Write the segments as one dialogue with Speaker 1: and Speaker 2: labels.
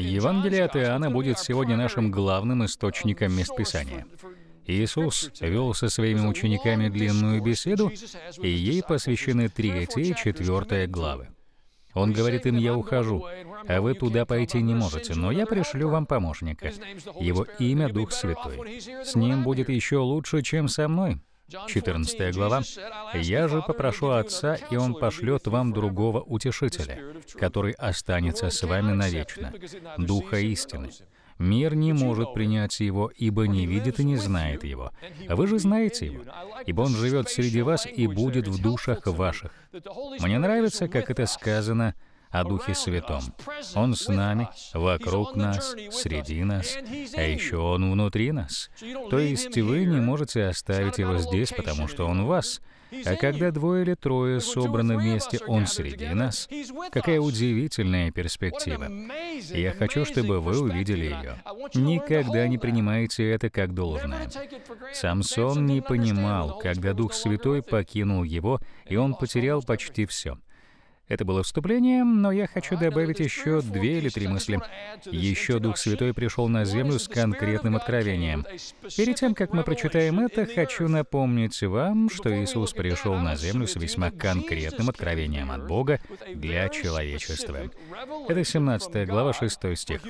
Speaker 1: Евангелие от Иоанна будет сегодня нашим главным источником Местписания. Иисус вел со своими учениками длинную беседу, и ей посвящены третья и четвертая главы. Он говорит им, «Я ухожу, а вы туда пойти не можете, но я пришлю вам помощника. Его имя — Дух Святой. С ним будет еще лучше, чем со мной». 14 глава. «Я же попрошу Отца, и Он пошлет вам другого утешителя, который останется с вами навечно, Духа истины. Мир не может принять его, ибо не видит и не знает его. Вы же знаете его, ибо он живет среди вас и будет в душах ваших». Мне нравится, как это сказано — о Духе Святом. Он с нами, вокруг нас, среди нас, а еще Он внутри нас. То есть вы не можете оставить Его здесь, потому что Он в вас. А когда двое или трое собраны вместе, Он среди нас. Какая удивительная перспектива. Я хочу, чтобы вы увидели ее. Никогда не принимайте это как должное. Самсон не понимал, когда Дух Святой покинул его, и он потерял почти все. Это было вступление, но я хочу добавить еще две или три мысли. Еще Дух Святой пришел на землю с конкретным откровением. Перед тем, как мы прочитаем это, хочу напомнить вам, что Иисус пришел на землю с весьма конкретным откровением от Бога для человечества. Это 17 глава, 6 стих.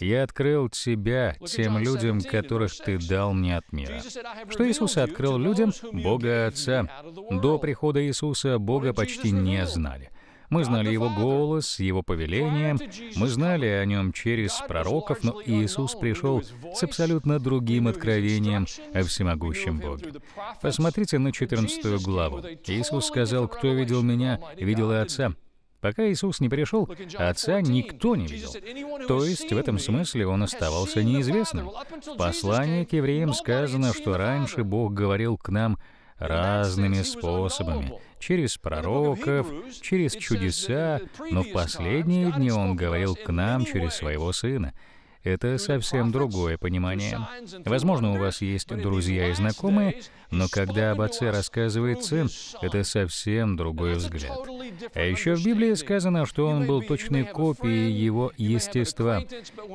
Speaker 1: «Я открыл тебя тем людям, которых ты дал мне от мира». Что Иисус открыл людям? Бога Отца. До прихода Иисуса Бога почти не знали. Мы знали Его голос, Его повеление, мы знали о Нем через пророков, но Иисус пришел с абсолютно другим откровением о всемогущем Боге. Посмотрите на 14 главу. Иисус сказал, «Кто видел Меня, видел и Отца». Пока Иисус не пришел, Отца никто не видел. То есть, в этом смысле Он оставался неизвестным. В послании к евреям сказано, что раньше Бог говорил к нам разными способами, через пророков, через чудеса, но в последние дни Он говорил к нам через Своего Сына это совсем другое понимание. Возможно, у вас есть друзья и знакомые, но когда об отце рассказывает сын, это совсем другой взгляд. А еще в Библии сказано, что он был точной копией его естества.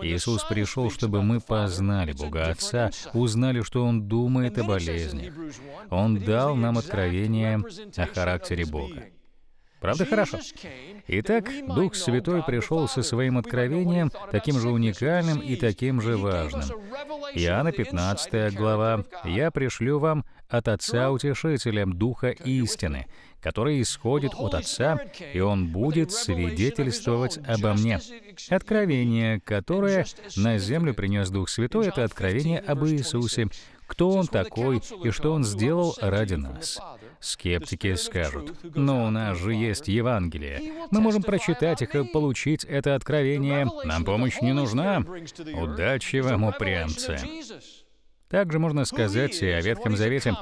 Speaker 1: Иисус пришел, чтобы мы познали Бога Отца, узнали, что Он думает о болезни. Он дал нам откровение о характере Бога. Правда хорошо? Итак, Дух Святой пришел со своим откровением, таким же уникальным и таким же важным. Иоанна 15 глава. «Я пришлю вам от Отца Утешителя Духа Истины, который исходит от Отца, и Он будет свидетельствовать обо мне». Откровение, которое на землю принес Дух Святой, это откровение об Иисусе, кто Он такой и что Он сделал ради нас. Скептики скажут, но «Ну, у нас же есть Евангелие. Мы можем прочитать их и получить это откровение. Нам помощь не нужна. Удачи вам, упрямцы. Также можно ну сказать и о Ветхом Завете.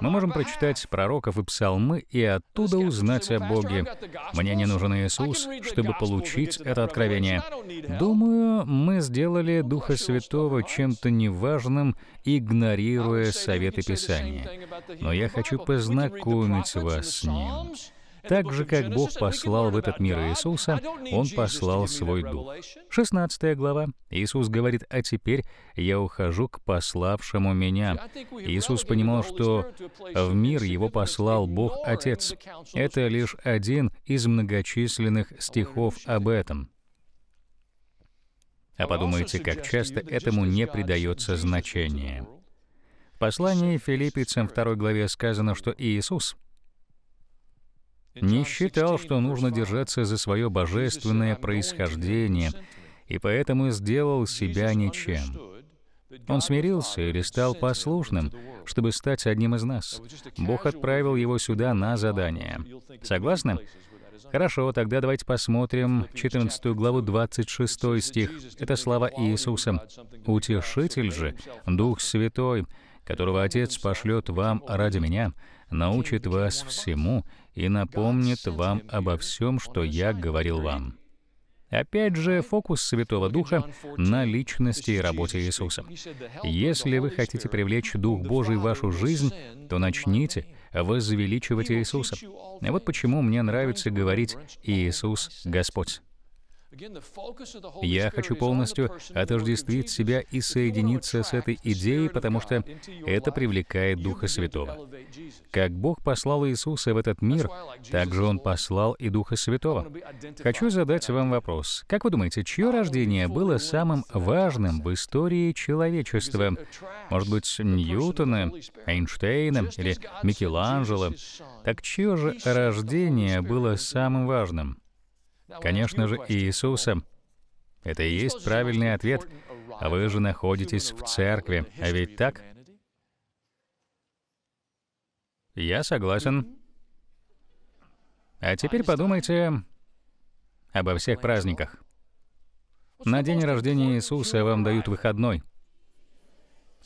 Speaker 1: Мы можем прочитать пророков и псалмы и оттуда узнать о Боге. Мне не нужен Иисус, чтобы получить это откровение. Думаю, мы сделали Духа Святого чем-то неважным, игнорируя советы Писания. Но я хочу познакомить вас с Ним. Так же, как Бог послал в этот мир Иисуса, Он послал Свой Дух. 16 глава. Иисус говорит, «А теперь я ухожу к пославшему Меня». Иисус понимал, что в мир Его послал Бог Отец. Это лишь один из многочисленных стихов об этом. А подумайте, как часто этому не придается значения. В послании филиппийцам 2 главе сказано, что Иисус — не считал, что нужно держаться за свое божественное происхождение, и поэтому сделал себя ничем. Он смирился или стал послушным, чтобы стать одним из нас. Бог отправил его сюда на задание. Согласны? Хорошо, тогда давайте посмотрим 14 главу 26 стих. Это слова Иисуса. «Утешитель же, Дух Святой, которого Отец пошлет вам ради Меня, научит вас всему и напомнит вам обо всем, что я говорил вам. Опять же, фокус Святого Духа на личности и работе Иисуса. Если вы хотите привлечь Дух Божий в вашу жизнь, то начните возвеличивать Иисуса. Вот почему мне нравится говорить «Иисус Господь». Я хочу полностью отождествить себя и соединиться с этой идеей, потому что это привлекает Духа Святого. Как Бог послал Иисуса в этот мир, так же Он послал и Духа Святого. Хочу задать вам вопрос. Как вы думаете, чье рождение было самым важным в истории человечества? Может быть, Ньютона, Эйнштейна или Микеланджело? Так чье же рождение было самым важным? Конечно же, Иисуса. Это и есть правильный ответ. А вы же находитесь в церкви, а ведь так? Я согласен. А теперь подумайте обо всех праздниках. На день рождения Иисуса вам дают выходной.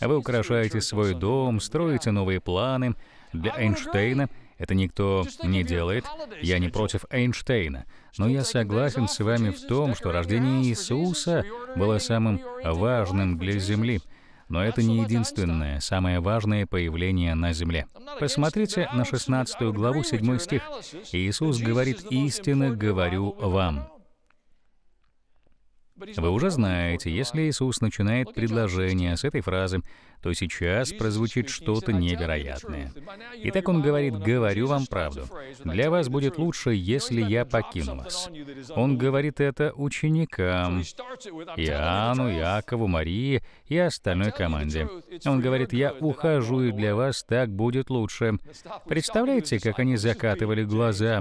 Speaker 1: Вы украшаете свой дом, строите новые планы. Для Эйнштейна это никто не делает. Я не против Эйнштейна. Но я согласен с вами в том, что рождение Иисуса было самым важным для Земли — но это не единственное, самое важное появление на земле. Посмотрите на 16 главу, 7 стих. Иисус говорит, «Истинно говорю вам». Вы уже знаете, если Иисус начинает предложение с этой фразы, то сейчас прозвучит что-то невероятное. Итак, Он говорит, «Говорю вам правду. Для вас будет лучше, если я покину вас». Он говорит это ученикам, Иоанну, Якову, Марии и остальной команде. Он говорит, «Я ухожу, и для вас так будет лучше». Представляете, как они закатывали глаза?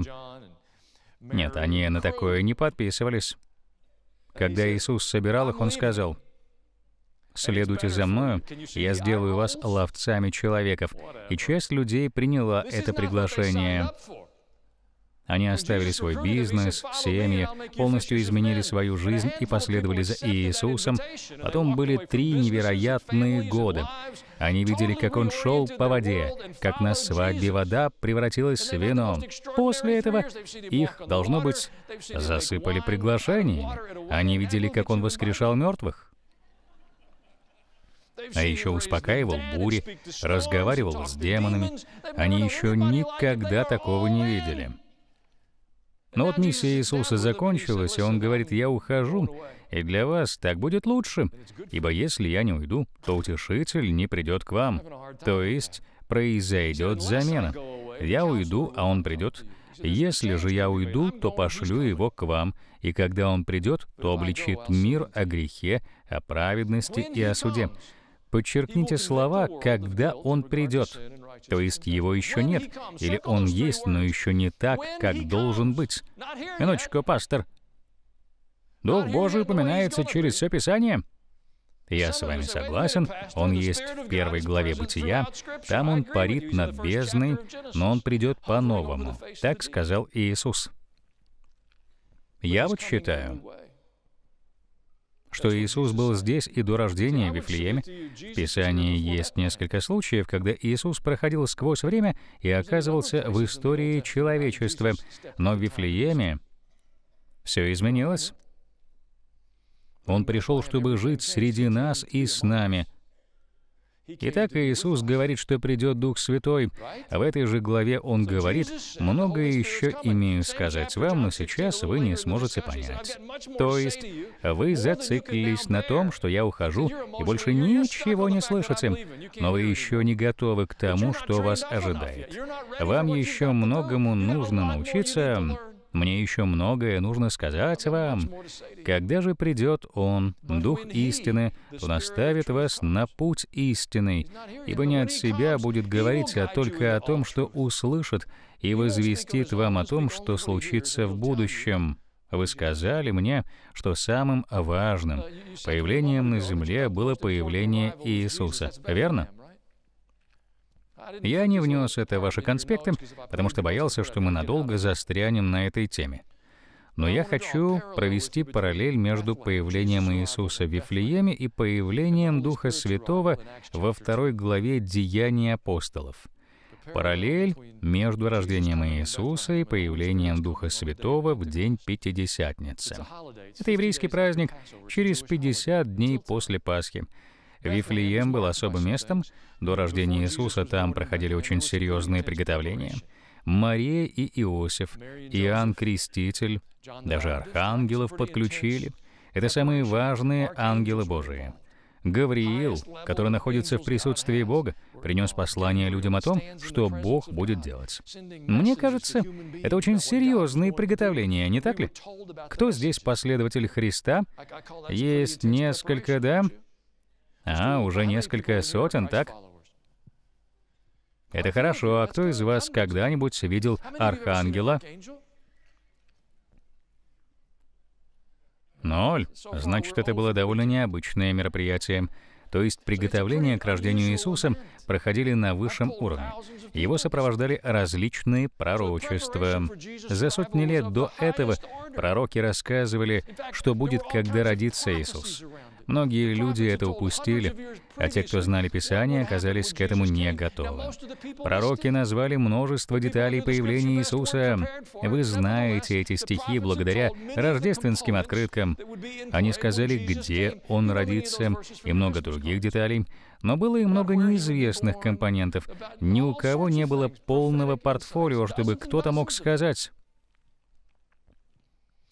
Speaker 1: Нет, они на такое не подписывались. Когда Иисус собирал их, Он сказал, «Следуйте за Мною, я сделаю вас ловцами человеков». И часть людей приняла это приглашение. Они оставили свой бизнес, семьи, полностью изменили свою жизнь и последовали за Иисусом. Потом были три невероятные года. Они видели, как он шел по воде, как на свадьбе вода превратилась в вино. После этого их, должно быть, засыпали приглашениями. Они видели, как он воскрешал мертвых. А еще успокаивал бури, разговаривал с демонами. Они еще никогда такого не видели. Но ну вот миссия Иисуса закончилась, и Он говорит, «Я ухожу, и для вас так будет лучше, ибо если я не уйду, то утешитель не придет к вам». То есть произойдет замена. Я уйду, а Он придет. Если же я уйду, то пошлю его к вам, и когда он придет, то обличит мир о грехе, о праведности и о суде. Подчеркните слова «когда Он придет», то есть его еще нет, или он есть, но еще не так, как должен быть. Минуточку, пастор. Дух Божий упоминается через все Писание? Я с вами согласен, он есть в первой главе Бытия, там он парит над бездной, но он придет по-новому. Так сказал Иисус. Я вот считаю, что Иисус был здесь и до рождения в Вифлееме. В Писании есть несколько случаев, когда Иисус проходил сквозь время и оказывался в истории человечества. Но в Вифлееме все изменилось. Он пришел, чтобы жить среди нас и с нами. Итак, Иисус говорит, что придет Дух Святой. В этой же главе Он говорит, многое еще имею сказать вам, но сейчас вы не сможете понять. То есть вы зациклились на том, что я ухожу, и больше ничего не слышите, но вы еще не готовы к тому, что вас ожидает. Вам еще многому нужно научиться, мне еще многое нужно сказать вам. Когда же придет Он, Дух истины, то наставит вас на путь истинный, ибо не от себя будет говорить, а только о том, что услышит, и возвестит вам о том, что случится в будущем». Вы сказали мне, что самым важным появлением на земле было появление Иисуса, верно? Я не внес это в ваши конспекты, потому что боялся, что мы надолго застрянем на этой теме. Но я хочу провести параллель между появлением Иисуса в Вифлееме и появлением Духа Святого во второй главе «Деяний апостолов». Параллель между рождением Иисуса и появлением Духа Святого в день Пятидесятницы. Это еврейский праздник через 50 дней после Пасхи. Вифлеем был особым местом. До рождения Иисуса там проходили очень серьезные приготовления. Мария и Иосиф, Иоанн Креститель, даже архангелов подключили. Это самые важные ангелы Божии. Гавриил, который находится в присутствии Бога, принес послание людям о том, что Бог будет делать. Мне кажется, это очень серьезные приготовления, не так ли? Кто здесь последователь Христа? Есть несколько, да? А, уже несколько сотен, так? Это хорошо. А кто из вас когда-нибудь видел архангела? Ноль. Значит, это было довольно необычное мероприятие. То есть приготовления к рождению Иисуса проходили на высшем уровне. Его сопровождали различные пророчества. За сотни лет до этого пророки рассказывали, что будет, когда родится Иисус. Многие люди это упустили, а те, кто знали Писание, оказались к этому не готовы. Пророки назвали множество деталей появления Иисуса. Вы знаете эти стихи благодаря рождественским открыткам. Они сказали, где Он родится, и много других деталей. Но было и много неизвестных компонентов. Ни у кого не было полного портфолио, чтобы кто-то мог сказать,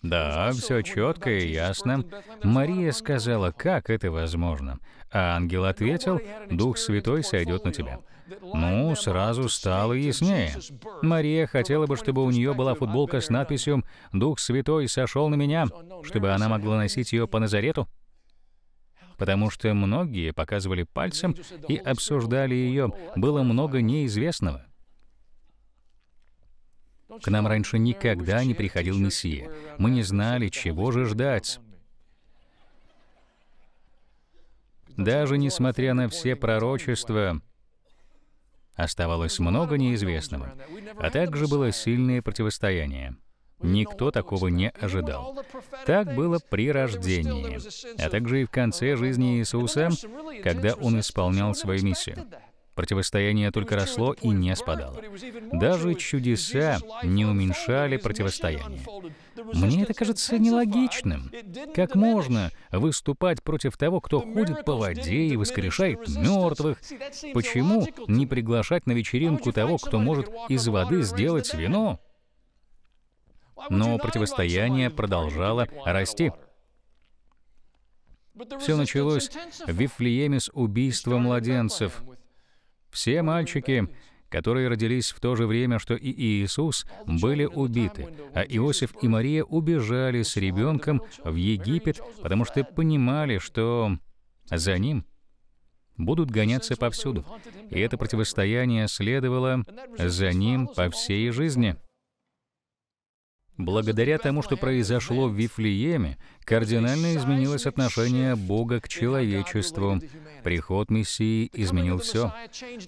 Speaker 1: да, все четко и ясно. Мария сказала, как это возможно. А ангел ответил, Дух Святой сойдет на тебя. Ну, сразу стало яснее. Мария хотела бы, чтобы у нее была футболка с надписью «Дух Святой сошел на меня», чтобы она могла носить ее по Назарету потому что многие показывали пальцем и обсуждали ее, было много неизвестного. К нам раньше никогда не приходил Мессия. Мы не знали, чего же ждать. Даже несмотря на все пророчества, оставалось много неизвестного, а также было сильное противостояние. Никто такого не ожидал. Так было при рождении, а также и в конце жизни Иисуса, когда Он исполнял свою миссию. Противостояние только росло и не спадало. Даже чудеса не уменьшали противостояние. Мне это кажется нелогичным. Как можно выступать против того, кто ходит по воде и воскрешает мертвых? Почему не приглашать на вечеринку того, кто может из воды сделать вино? Но противостояние продолжало расти. Все началось в Вифлееме с убийства младенцев — все мальчики, которые родились в то же время, что и Иисус, были убиты, а Иосиф и Мария убежали с ребенком в Египет, потому что понимали, что за ним будут гоняться повсюду. И это противостояние следовало за ним по всей жизни. Благодаря тому, что произошло в Вифлееме, кардинально изменилось отношение Бога к человечеству. Приход Мессии изменил все.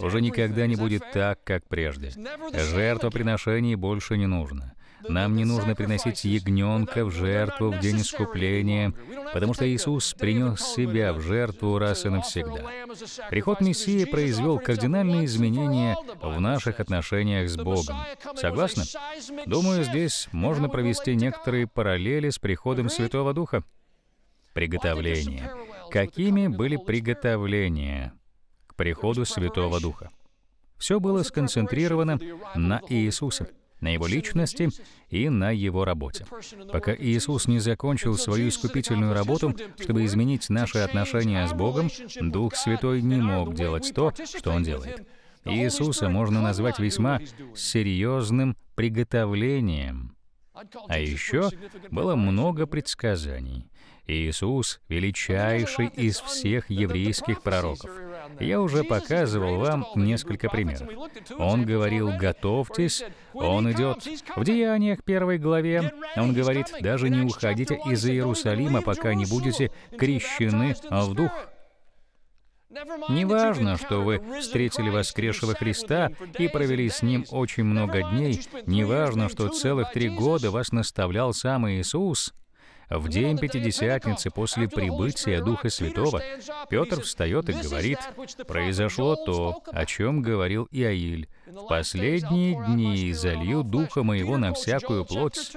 Speaker 1: Уже никогда не будет так, как прежде. Жертвоприношений больше не нужно. Нам не нужно приносить ягненка в жертву в день искупления, потому что Иисус принес себя в жертву раз и навсегда. Приход Мессии произвел кардинальные изменения в наших отношениях с Богом. Согласны? Думаю, здесь можно провести некоторые параллели с приходом Святого Духа. Приготовление. Какими были приготовления к приходу Святого Духа? Все было сконцентрировано на Иисусе на его личности и на его работе. Пока Иисус не закончил свою искупительную работу, чтобы изменить наши отношения с Богом, Дух Святой не мог делать то, что Он делает. Иисуса можно назвать весьма серьезным приготовлением а еще было много предсказаний. Иисус — величайший из всех еврейских пророков. Я уже показывал вам несколько примеров. Он говорил «готовьтесь», он идет. В Деяниях первой главе он говорит «даже не уходите из Иерусалима, пока не будете крещены в Дух». Неважно, что вы встретили воскресшего Христа и провели с Ним очень много дней, неважно, что целых три года вас наставлял сам Иисус, в день Пятидесятницы после прибытия Духа Святого Петр встает и говорит, «Произошло то, о чем говорил Иаиль. В последние дни залью Духа моего на всякую плоть».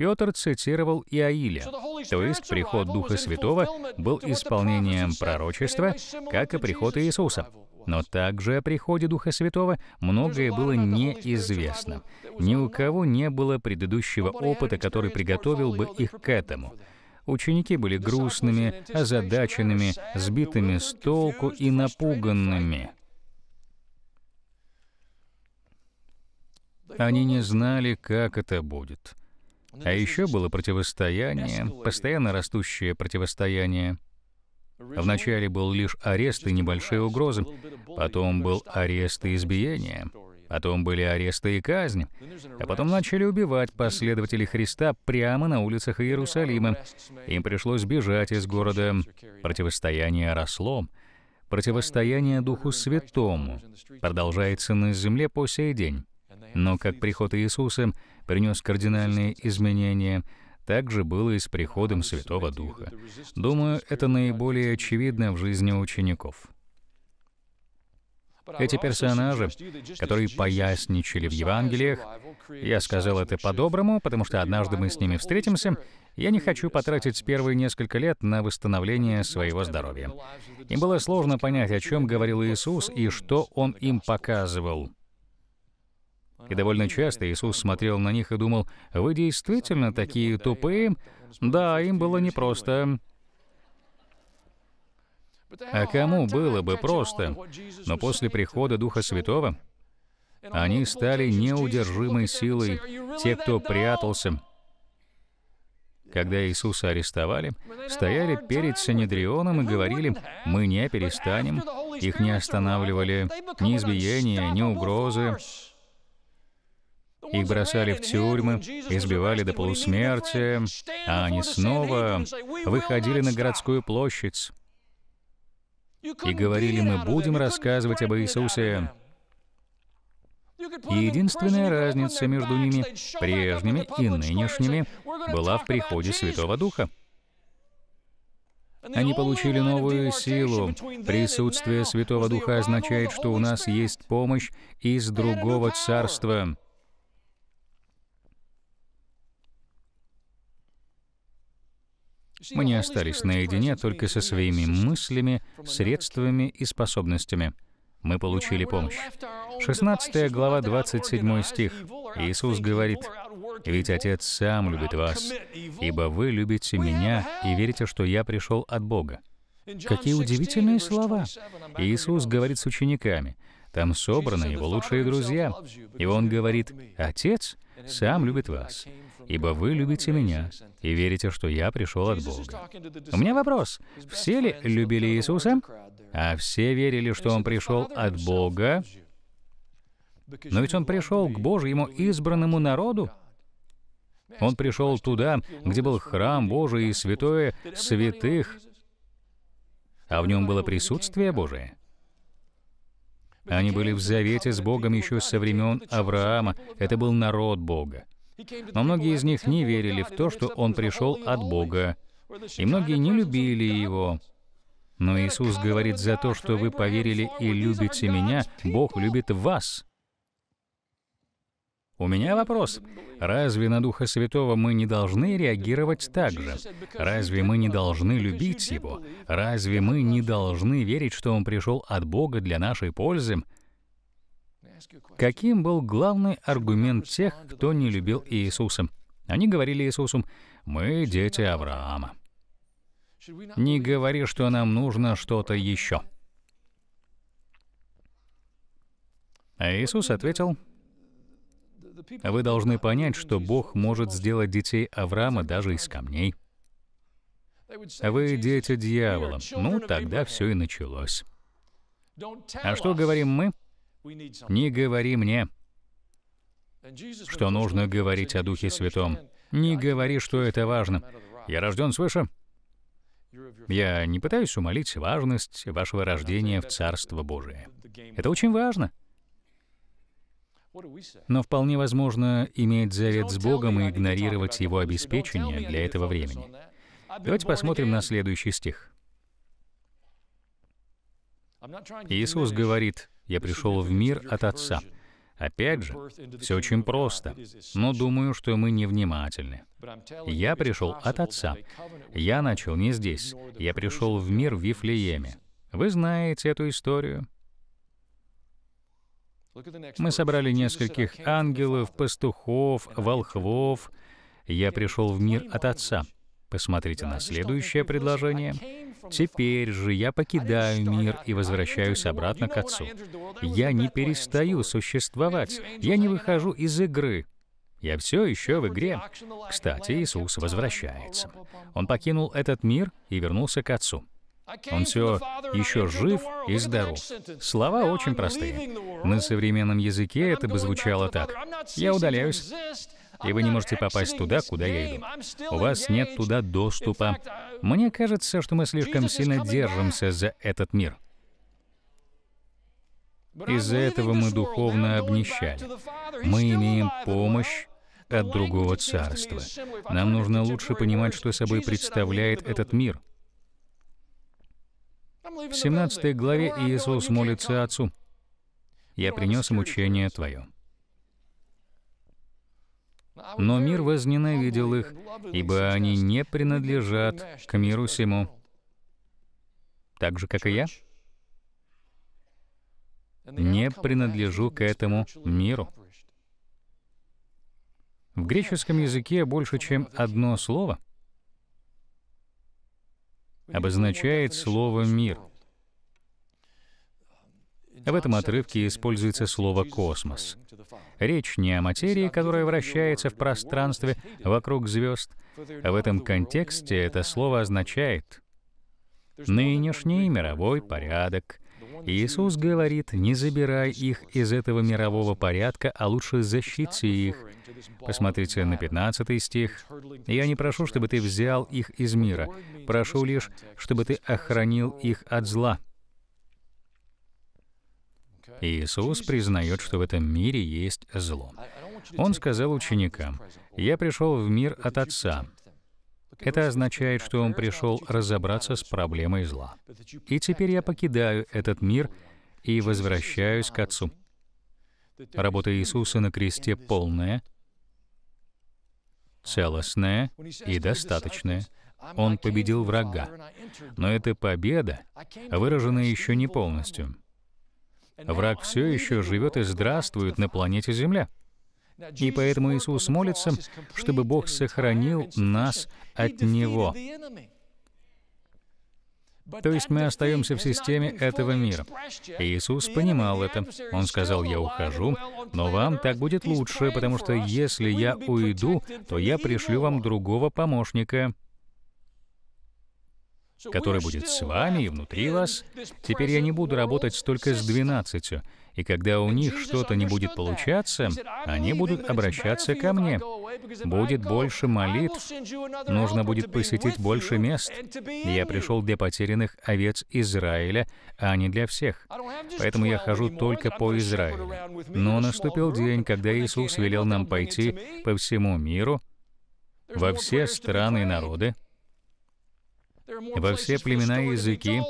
Speaker 1: Петр цитировал Иаиля, то есть приход Духа Святого был исполнением пророчества, как и приход Иисуса. Но также о приходе Духа Святого многое было неизвестно. Ни у кого не было предыдущего опыта, который приготовил бы их к этому. Ученики были грустными, озадаченными, сбитыми с толку и напуганными. Они не знали, как это будет. Ну, а еще было противостояние, постоянно растущее противостояние. Вначале был лишь арест и небольшие угрозы, потом был арест и избиение, потом были аресты и казни, а потом начали убивать последователей Христа прямо на улицах Иерусалима. Им пришлось бежать из города. Противостояние росло. Противостояние uh, Духу Святому продолжается на земле по сей день. Но как приход Иисуса — принес кардинальные изменения, также было и с приходом Святого Духа. Думаю, это наиболее очевидно в жизни учеников. Эти персонажи, которые поясничали в Евангелиях, я сказал это по-доброму, потому что однажды мы с ними встретимся, я не хочу потратить первые несколько лет на восстановление своего здоровья. Им было сложно понять, о чем говорил Иисус и что Он им показывал. И довольно часто Иисус смотрел на них и думал, «Вы действительно такие тупые?» Да, им было непросто. А кому было бы просто? Но после прихода Духа Святого они стали неудержимой силой, те, кто прятался. Когда Иисуса арестовали, стояли перед Санедрионом и говорили, «Мы не перестанем». Их не останавливали ни избиения, ни угрозы. Их бросали в тюрьмы, избивали до полусмерти, а они снова выходили на городскую площадь и говорили, мы будем рассказывать об Иисусе. Единственная разница между ними, прежними и нынешними, была в приходе Святого Духа. Они получили новую силу. Присутствие Святого Духа означает, что у нас есть помощь из другого царства — Мы не остались наедине только со своими мыслями, средствами и способностями. Мы получили помощь. 16 глава, 27 стих. Иисус говорит, «Ведь Отец сам любит вас, ибо вы любите Меня и верите, что Я пришел от Бога». Какие удивительные слова! Иисус говорит с учениками. Там собраны Его лучшие друзья. И Он говорит, «Отец сам любит вас, ибо вы любите меня и верите, что я пришел от Бога. У меня вопрос. Все ли любили Иисуса? А все верили, что Он пришел от Бога? Но ведь Он пришел к Божьему избранному народу. Он пришел туда, где был храм Божий и святое святых, а в нем было присутствие Божие. Они были в завете с Богом еще со времен Авраама. Это был народ Бога. Но многие из них не верили в то, что Он пришел от Бога. И многие не любили Его. Но Иисус говорит, за то, что вы поверили и любите Меня, Бог любит вас. У меня вопрос. Разве на Духа Святого мы не должны реагировать так же? Разве мы не должны любить Его? Разве мы не должны верить, что Он пришел от Бога для нашей пользы? Каким был главный аргумент тех, кто не любил Иисуса? Они говорили Иисусу, «Мы дети Авраама». Не говори, что нам нужно что-то еще. А Иисус ответил, вы должны понять, что Бог может сделать детей Авраама даже из камней. Вы дети дьявола. Ну, тогда все и началось. А что говорим мы? Не говори мне, что нужно говорить о Духе Святом. Не говори, что это важно. Я рожден свыше. Я не пытаюсь умолить важность вашего рождения в Царство Божие. Это очень важно. Но вполне возможно иметь завет с Богом и игнорировать Его обеспечение для этого времени. Давайте посмотрим на следующий стих. Иисус говорит, «Я пришел в мир от Отца». Опять же, все очень просто, но думаю, что мы невнимательны. Я пришел от Отца. Я начал не здесь. Я пришел в мир в Вифлееме. Вы знаете эту историю. Мы собрали нескольких ангелов, пастухов, волхвов. Я пришел в мир от Отца. Посмотрите на следующее предложение. «Теперь же я покидаю мир и возвращаюсь обратно к Отцу. Я не перестаю существовать. Я не выхожу из игры. Я все еще в игре. Кстати, Иисус возвращается. Он покинул этот мир и вернулся к Отцу. Он все еще жив и здоров. Слова очень простые. На современном языке это бы звучало так. Я удаляюсь, и вы не можете попасть туда, куда я иду. У вас нет туда доступа. Uh, Мне кажется, что мы слишком сильно держимся за этот мир. Из-за этого мы духовно обнищали. Мы имеем помощь от другого царства. Нам нужно лучше понимать, что собой представляет этот мир — в 17 главе Иисус молится Отцу. «Я принес им учение Твое». Но мир возненавидел их, ибо они не принадлежат к миру сему, так же, как и я. Не принадлежу к этому миру. В греческом языке больше, чем одно слово — обозначает слово «мир». В этом отрывке используется слово «космос». Речь не о материи, которая вращается в пространстве вокруг звезд. В этом контексте это слово означает нынешний мировой порядок, Иисус говорит, не забирай их из этого мирового порядка, а лучше защити их. Посмотрите на 15 стих. «Я не прошу, чтобы ты взял их из мира, прошу лишь, чтобы ты охранил их от зла». Иисус признает, что в этом мире есть зло. Он сказал ученикам, «Я пришел в мир от Отца, это означает, что Он пришел разобраться с проблемой зла. И теперь я покидаю этот мир и возвращаюсь к Отцу. Работа Иисуса на кресте полная, целостная и достаточная. Он победил врага. Но эта победа выражена еще не полностью. Враг все еще живет и здравствует на планете Земля. И поэтому Иисус молится, чтобы Бог сохранил нас от Него. То есть мы остаемся в системе этого мира. Иисус понимал это. Он сказал, «Я ухожу, но вам так будет лучше, потому что если я уйду, то я пришлю вам другого помощника, который будет с вами и внутри вас. Теперь я не буду работать только с двенадцатью, и когда у них что-то не будет получаться, они будут обращаться ко мне. Будет больше молитв, нужно будет посетить больше мест. Я пришел для потерянных овец Израиля, а не для всех. Поэтому я хожу только по Израилю. Но наступил день, когда Иисус велел нам пойти по всему миру, во все страны и народы, во все племена и языки.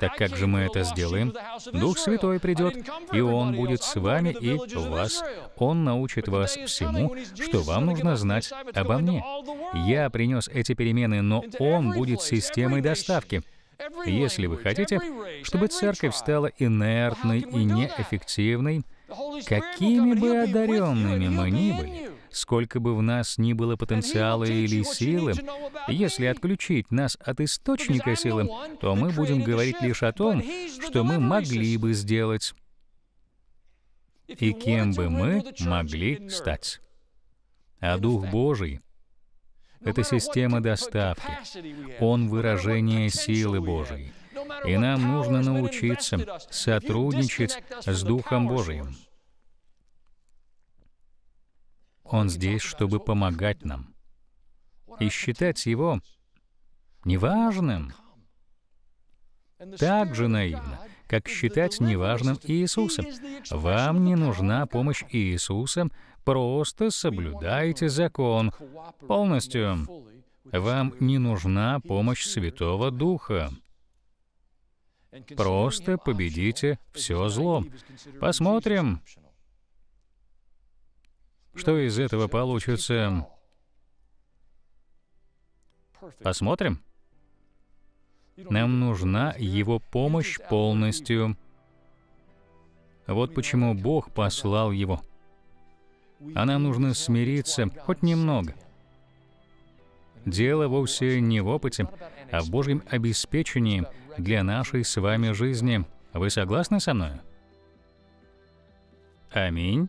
Speaker 1: Так как же мы это сделаем? Дух Святой придет, и Он будет с вами и вас. Он научит вас всему, что вам нужно знать обо мне. Я принес эти перемены, но Он будет системой доставки. Если вы хотите, чтобы церковь стала инертной и неэффективной, какими бы одаренными мы ни были, Сколько бы в нас ни было потенциала или силы, если отключить нас от источника силы, то мы будем говорить лишь о том, что мы могли бы сделать и кем бы мы могли стать. А Дух Божий — это система доставки. Он — выражение силы Божией. И нам нужно научиться сотрудничать с Духом Божиим. Он здесь, чтобы помогать нам. И считать его неважным так же наивно, как считать неважным Иисуса. Вам не нужна помощь Иисуса, просто соблюдайте закон полностью. Вам не нужна помощь Святого Духа. Просто победите все зло. Посмотрим, что из этого получится? Посмотрим. Нам нужна его помощь полностью. Вот почему Бог послал его. А нам нужно смириться хоть немного. Дело вовсе не в опыте, а в Божьем обеспечении для нашей с вами жизни. Вы согласны со мной? Аминь.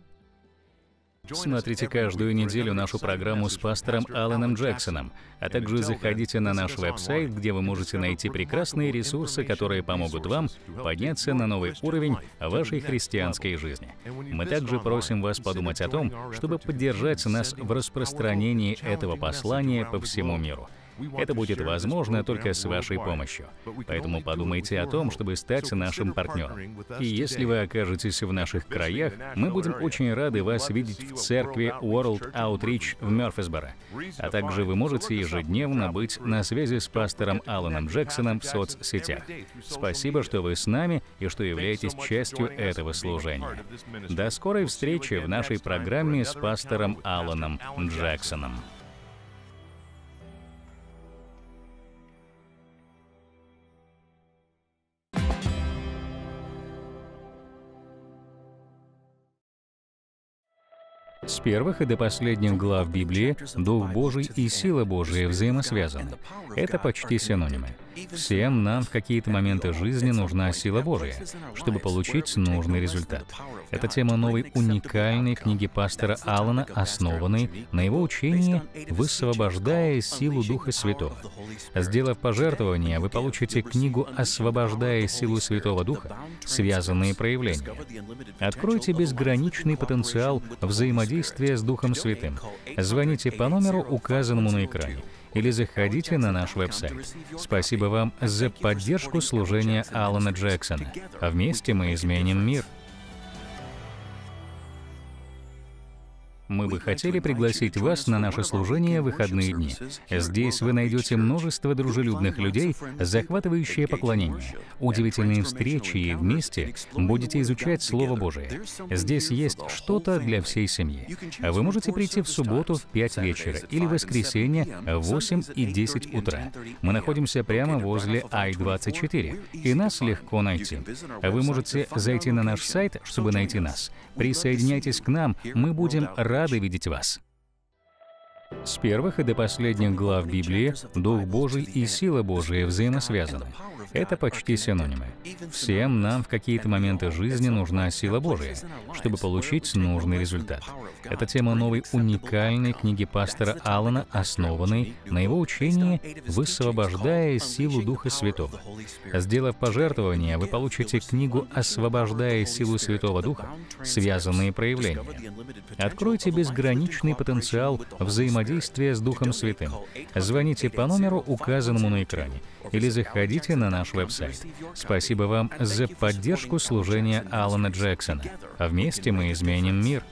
Speaker 1: Смотрите каждую неделю нашу программу с пастором Алленом Джексоном, а также заходите на наш веб-сайт, где вы можете найти прекрасные ресурсы, которые помогут вам подняться на новый уровень вашей христианской жизни. Мы также просим вас подумать о том, чтобы поддержать нас в распространении этого послания по всему миру. Это будет возможно только с вашей помощью. Поэтому подумайте о том, чтобы стать нашим партнером. И если вы окажетесь в наших краях, мы будем очень рады вас видеть в церкви World Outreach в Мерфисборо. А также вы можете ежедневно быть на связи с пастором Алланом Джексоном в соцсетях. Спасибо, что вы с нами и что являетесь частью этого служения. До скорой встречи в нашей программе с пастором Алланом Джексоном. С первых и до последних глав Библии Дух Божий и сила Божия взаимосвязаны. Это почти синонимы. Всем нам в какие-то моменты жизни нужна сила Божия, чтобы получить нужный результат. Это тема новой уникальной книги пастора Аллана, основанной на его учении «Высвобождая силу Духа Святого». Сделав пожертвование, вы получите книгу «Освобождая силу Святого Духа. Связанные проявления». Откройте безграничный потенциал взаимодействия взаимодействия с Духом Святым, звоните по номеру, указанному на экране, или заходите на наш веб-сайт. Спасибо вам за поддержку служения Алана Джексона. Вместе мы изменим мир. Мы бы хотели пригласить вас на наше служение в выходные дни. Здесь вы найдете множество дружелюбных людей, захватывающее поклонение, удивительные встречи и вместе будете изучать Слово Божие. Здесь есть что-то для всей семьи. Вы можете прийти в субботу в 5 вечера или в воскресенье в 8 и 10 утра. Мы находимся прямо возле I-24, и нас легко найти. Вы можете зайти на наш сайт, чтобы найти нас. Присоединяйтесь к нам, мы будем рады рады видеть вас. С первых и до последних глав Библии Дух Божий и сила Божия взаимосвязаны. Это почти синонимы. Всем нам в какие-то моменты жизни нужна сила Божия, чтобы получить нужный результат. Это тема новой уникальной книги пастора Алана, основанной на его учении «Высвобождая силу Духа Святого». Сделав пожертвование, вы получите книгу «Освобождая силу Святого Духа. Связанные проявления». Откройте безграничный потенциал взаимодействия взаимодействия с Духом Святым, звоните по номеру, указанному на экране, или заходите на наш веб-сайт. Спасибо вам за поддержку служения Алана Джексона. Вместе мы изменим мир.